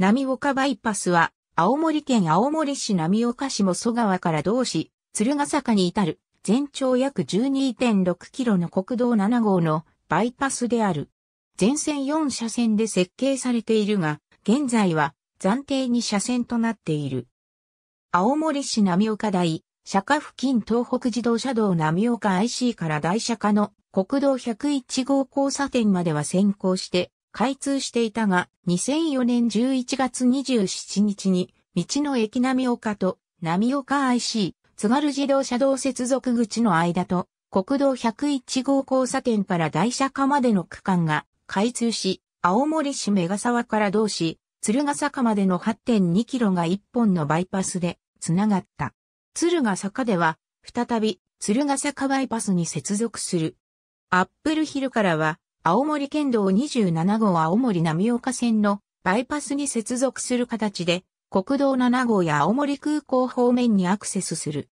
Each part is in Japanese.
波岡バイパスは、青森県青森市波岡市も蘇川から同市、鶴ヶ坂に至る、全長約12.6キロの国道7号のバイパスである。全線4車線で設計されているが、現在は暫定2車線となっている。青森市波岡台、釈迦付近東北自動車道波岡 IC から大釈迦の国道101号交差点までは先行して、開通していたが、2004年11月27日に、道の駅並岡と並岡 IC、津軽自動車道接続口の間と、国道101号交差点から大車化までの区間が開通し、青森市目ヶ沢から同市、鶴ヶ坂までの8.2キロが1本のバイパスでつながった。鶴ヶ坂では、再び鶴ヶ坂バイパスに接続する。アップルヒルからは、青森県道27号青森浪岡線のバイパスに接続する形で、国道7号や青森空港方面にアクセスする。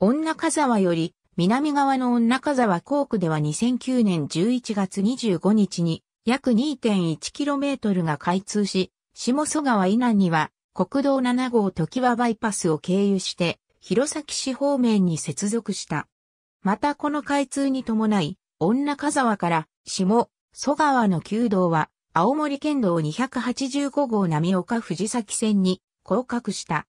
女風沢より、南側の女風沢港区では2009年11月25日に、約 2.1km が開通し、下蘇川以南には、国道7号時和バイパスを経由して、弘前市方面に接続した。またこの開通に伴い、女風沢から下、蘇川の旧道は、青森県道285号波岡藤崎線に降格した。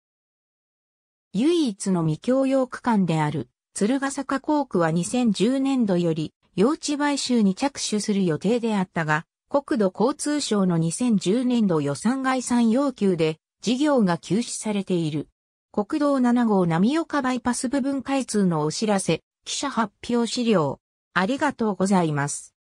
唯一の未共用区間である、鶴ヶ坂校区は2010年度より、用地買収に着手する予定であったが、国土交通省の2010年度予算概算要求で、事業が休止されている。国道7号波岡バイパス部分開通のお知らせ、記者発表資料。ありがとうございます。